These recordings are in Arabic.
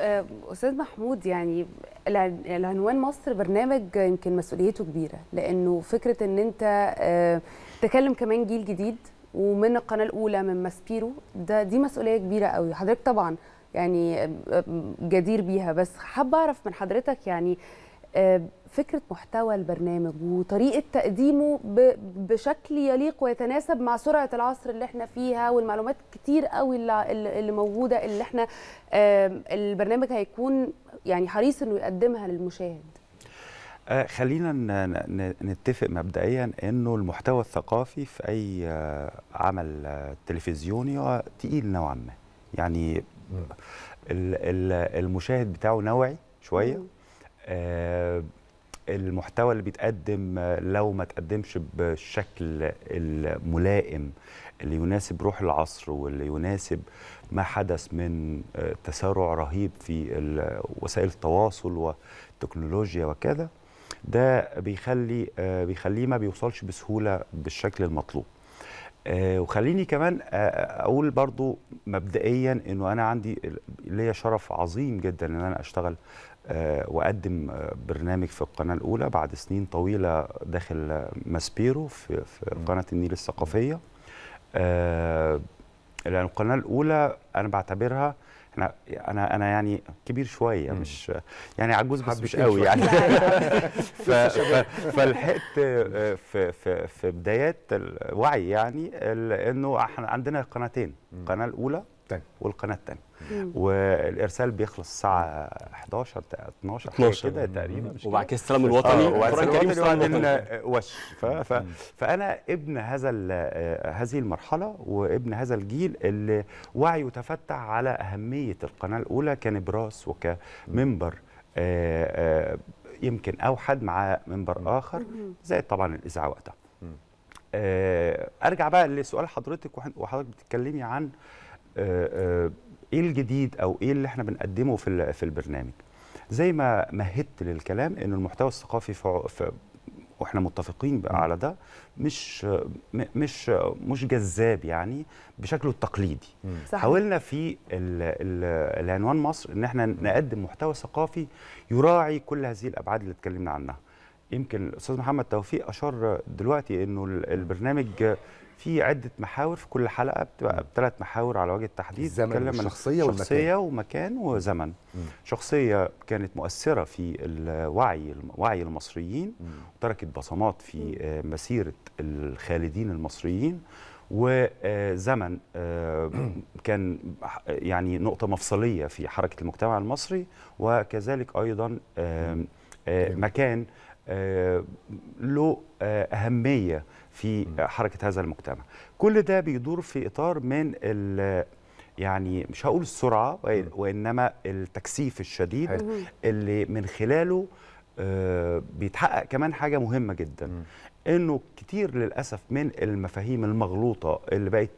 آه، استاذ محمود يعني العنوان مصر برنامج يمكن مسؤوليته كبيره لانه فكره ان انت آه، تكلم كمان جيل جديد ومن القناه الاولى من ماسبيرو ده دي مسؤوليه كبيره قوي حضرتك طبعا يعني آه، جدير بيها بس حابه اعرف من حضرتك يعني فكره محتوى البرنامج وطريقه تقديمه بشكل يليق ويتناسب مع سرعه العصر اللي احنا فيها والمعلومات كتير قوي اللي موجوده اللي احنا البرنامج هيكون يعني حريص انه يقدمها للمشاهد آه، خلينا نتفق مبدئيا انه المحتوى الثقافي في اي آه، عمل آه، تلفزيوني تقيل نوعا ما يعني المشاهد بتاعه نوعي شويه المحتوى اللي بيتقدم آه، لو ما تقدمش بالشكل الملائم اللي يناسب روح العصر واللي يناسب ما حدث من آه، تسارع رهيب في وسائل التواصل والتكنولوجيا وكذا ده بيخلي آه، بيخليه ما بيوصلش بسهوله بالشكل المطلوب وخليني كمان اقول برضو مبدئيا انه انا عندي ليا شرف عظيم جدا ان انا اشتغل آه، واقدم برنامج في القناه الاولى بعد سنين طويله داخل ماسبيرو في, في قناه النيل الثقافيه آه، لان القناه الاولى انا بعتبرها انا انا انا يعني كبير شويه مم. مش يعني عجوز بس مش قوي يعني فلحقت آه، في في في بدايات الوعي يعني انه احنا عندنا قناتين القناه الاولى الثانيه والقناه الثانيه والارسال بيخلص الساعه 11 12 12 كده تقريبا وبعد كده السلام الوطني آه، آه، وبعد كده السلام وش فانا ابن هذا آه، هذه المرحله وابن هذا الجيل اللي وعيه تفتح على اهميه القناه الاولى كنبراس وكمنبر يمكن اوحد مع منبر اخر زائد طبعا الاذاعه وقتها ارجع بقى لسؤال حضرتك وحضرتك بتتكلمي عن آه، آه، ايه الجديد او ايه اللي احنا بنقدمه في في البرنامج زي ما مهدت للكلام ان المحتوى الثقافي في واحنا متفقين على ده مش مش مش جذاب يعني بشكله التقليدي صحيح. حاولنا في الـ الـ العنوان مصر ان احنا نقدم محتوى ثقافي يراعي كل هذه الابعاد اللي اتكلمنا عنها يمكن الاستاذ محمد توفيق اشار دلوقتي انه البرنامج في عده محاور في كل حلقه بتبقى بثلاث محاور على وجه التحديد الزمن شخصيه والمكان شخصيه ومكان وزمن مم. شخصيه كانت مؤثره في الوعي وعي المصريين مم. وتركت بصمات في آه، مسيره الخالدين المصريين وزمن آه، كان يعني نقطه مفصليه في حركه المجتمع المصري وكذلك ايضا آه، مكان آه، له آه، أهمية في آه، حركة هذا المجتمع كل ده بيدور في إطار من يعني مش هقول السرعة وإنما التكثيف الشديد اللي من خلاله بيتحقق كمان حاجة مهمة جدا إنه كتير للأسف من المفاهيم المغلوطة اللي بقت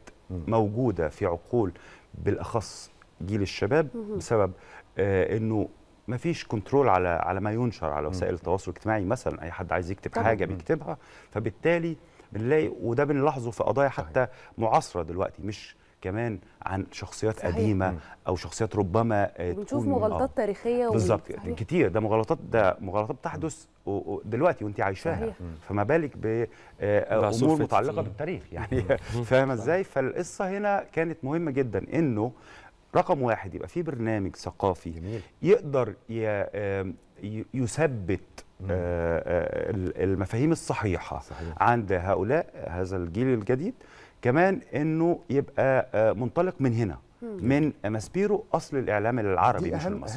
موجودة في عقول بالأخص جيل الشباب بسبب انه ما فيش كنترول على على ما ينشر على وسائل التواصل الاجتماعي مثلا اي حد عايز يكتب طبعا. حاجه بيكتبها فبالتالي بنلاقي وده بنلاحظه في قضايا حتى معاصره دلوقتي مش كمان عن شخصيات صحيح. قديمه او شخصيات ربما بنشوف مغالطات آه. تاريخيه بالظبط كتير ده مغالطات ده مغالطات بتحدث دلوقتي وانت عايشاها صحيح. فما بالك بامور آه، متعلقه بالتاريخ يعني فاهمه ازاي فالقصه هنا كانت مهمه جدا انه رقم واحد يبقى في برنامج ثقافي جميل. يقدر يثبت آه، آه، المفاهيم الصحيحه صحيح. عند هؤلاء هذا الجيل الجديد كمان انه يبقى آه، منطلق من هنا من ماسبيرو اصل الاعلام العربي مش المصري